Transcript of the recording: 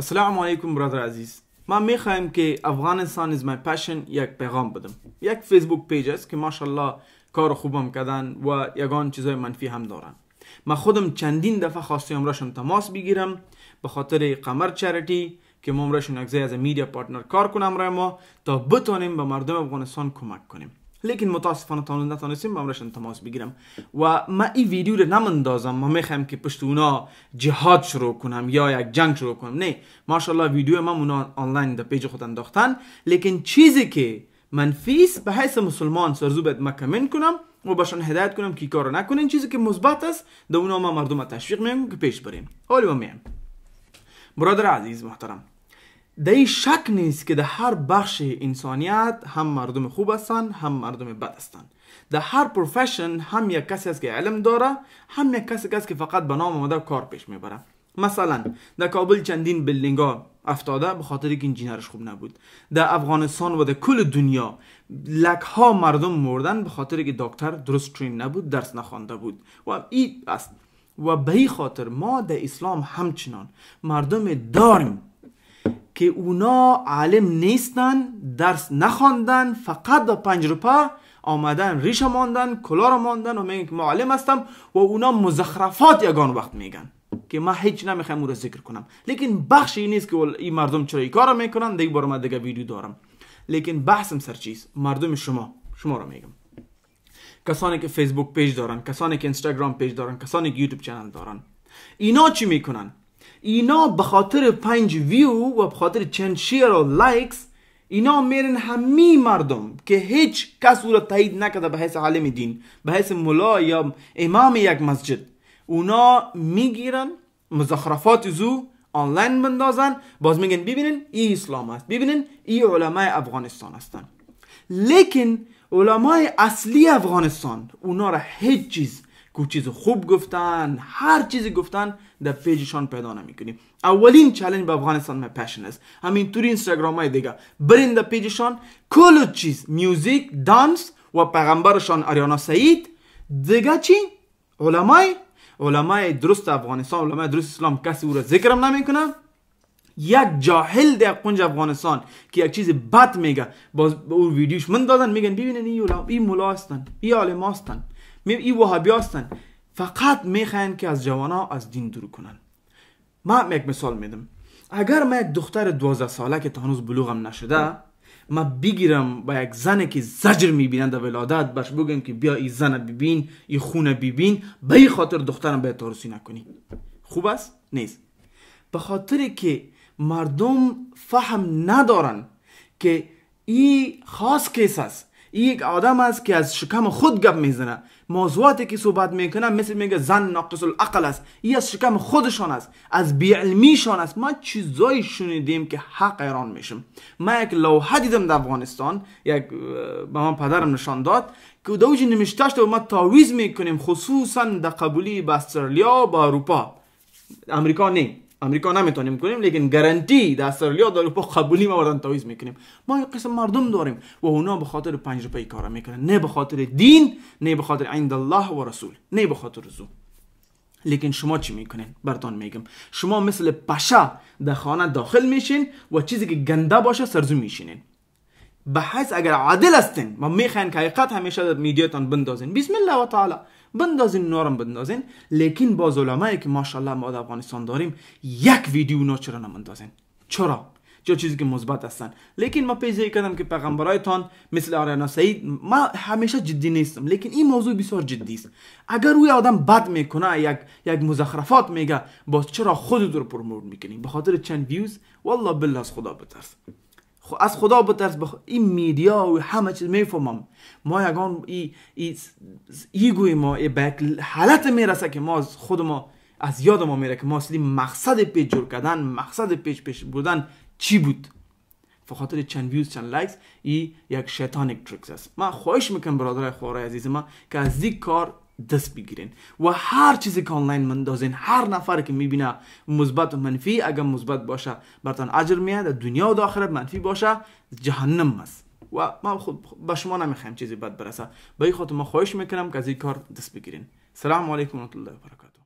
السلام علیکم برادر عزیز ما میخوایم که افغانستان از مای پشن یک پیغام بدم یک فیسبوک پیج است که ماشاءالله کار خوبم کردن و یگان چیزای منفی هم دارن ما خودم چندین دفعه خواستم راشون تماس بگیرم به خاطر قمر چریتی که ما یک از میدیا پارتنر کار کنم را ما تا بتونیم به مردم افغانستان کمک کنیم لیکن متاسفانه تانو نتانستیم با تماس بگیرم و ما این ویدیو رو نمندازم ما میخوایم که پشت اونا جهاد شروع کنم یا یک جنگ شروع کنم نه ماشاءالله ویدیو ما اونا آنلاین در پیج خود انداختن لیکن چیزی که فیس به حیث مسلمان سرزو بد ما کنم و باشان هدایت کنم که کار نکنین چیزی که مثبت است دو اونا ما مردم تشویق میگم که پیش بریم اولی ما برادر عزیز محترم در این شک نیست که در هر بخش انسانیت هم مردم خوب هستن هم مردم بد هستند. در هر پروفشن هم یک کسی است که علم داره هم یک کسی است که فقط به نام آمده کار پیش میبره مثلا در کابل چندین ها افتاده به خاطر که انجینرش خوب نبود در افغانستان و در کل دنیا لک ها مردم مردن به خاطر که دکتر درست ترین نبود درس نخوانده بود و این است و به خاطر ما در اسلام همچنان مردم داریم که اونا عالم نیستن درس نخواندن فقط دا پنج روپه آمدن ریشه ماندن کلار ماندن و میگن که معلم هستم و اونا مزخرفات یگان وقت میگن که ما هیچ نمیخوام او رو ذکر کنم لیکن بخش این نیست که این مردم چرا این رو میکنن دیگه بار ما دیگه ویدیو دارم لیکن بحثم سر چیز مردم شما شما رو میگم کسانی که فیسبوک پیج دارن کسانی که اینستاگرام پیج دارن کسانی که یوتیوب چنل دارن اینا چی میکنن اینا به خاطر پنج ویو و به خاطر چند شیر و لایکس اینا میرن همه مردم که هیچ کس او را تایید نکرده به حیث عالم دین به حیث ملا یا امام یک مسجد اونا میگیرن مزخرفات زو آنلاین بندازن باز میگن ببینن ای اسلام است ببینن ای علمای افغانستان هستن لیکن علمای اصلی افغانستان اونا را هیچ چیز چیز خوب گفتن هر چیزی گفتن در پیجشان پیدا نمیکنیم اولین چالش به افغانستان من پشن است تو اینستاگرام های دیگه برین در پیجشان کل چیز میوزیک دانس و پیغمبرشان آریانا سعید دیگه چی علمای علمای درست افغانستان علمای درست اسلام کسی او را ذکرم نمیکنه یک جاهل در کنج افغانستان که یک چیز بد میگه باز با اون ویدیوش من دادن میگن ببینن این این مولا هستن این عالم هستن این وهابی هستن فقط میخواین که از جوان ها از دین دور کنن من یک مثال میدم اگر من یک دختر 12 ساله که تا هنوز بلوغم نشده ما بگیرم با یک زن که زجر میبینن در ولادت باش بگم که بیا این زن ببین این خونه ببین به خاطر دخترم به تارسی نکنی خوب است نیست به خاطر که مردم فهم ندارن که ای خاص کیس است ای یک آدم است که از شکم خود گپ میزنه موضوعاتی که صحبت میکنه مثل میگه زن ناقص العقل است ای از شکم خودشان است از بیعلمیشان است ما چیزایی شنیدیم که حق ایران میشم من یک لوحه دیدم در افغانستان یک به من پدرم نشان داد که دوجی نمیشتاشت و ما تاویز میکنیم خصوصا در قبولی با استرالیا با اروپا امریکا نه امریکا نمیتونیم کنیم لیکن گارانتی در استرالیا در اروپا قبولی ما وردن میکنیم ما یک قسم مردم داریم و اونا به خاطر پنج روپے کار میکنن نه به خاطر دین نه به خاطر عند الله و رسول نه به خاطر زو لیکن شما چی میکنین برتان میگم شما مثل پشه در خانه داخل میشین و چیزی که گنده باشه سرزو میشینین به اگر عادل هستین ما میخواین که حقیقت همیشه در میدیاتان بندازین بسم الله و تعالی بندازین نورم بندازین لیکن باز ظلمایی که ماشاءالله ما در افغانستان داریم یک ویدیو نا چرا نمندازین چرا چه چیزی که مثبت هستن لیکن ما ای کردم که پیغمبرایتان مثل آریانا سعید ما همیشه جدی نیستم لیکن این موضوع بسیار جدی است اگر روی آدم بد میکنه یک یک مزخرفات میگه باز چرا خودت رو پروموت میکنی به خاطر چند ویوز والله بالله از خدا بترس از خدا بترس بخ... این میدیا و همه چیز میفهمم ما یگان ای ایگوی ما ای بک حالت میرسه که ما از خود ما از یاد ما میره که ما اصلی مقصد پیج کردن مقصد پیش پیش بودن چی بود خاطر چند ویوز چند لایکس ای یک شیطانیک تریکس است من خواهش میکنم برادر خوارای عزیز ما که از این کار دست بگیرین و هر چیزی که آنلاین مندازین هر نفر که میبینه مثبت و منفی اگر مثبت باشه برتان اجر میاد دنیا و آخرت منفی باشه جهنم است و ما خود به شما نمیخوایم چیزی بد برسه به این خاطر ما خواهش میکنم که از این کار دست بگیرین سلام علیکم و الله و برکاته